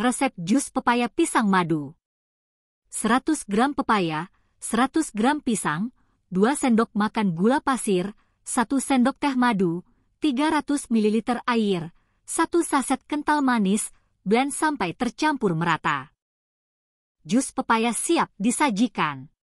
Resep jus pepaya pisang madu. 100 gram pepaya, 100 gram pisang, 2 sendok makan gula pasir, 1 sendok teh madu, 300 ml air, 1 saset kental manis, blend sampai tercampur merata. Jus pepaya siap disajikan.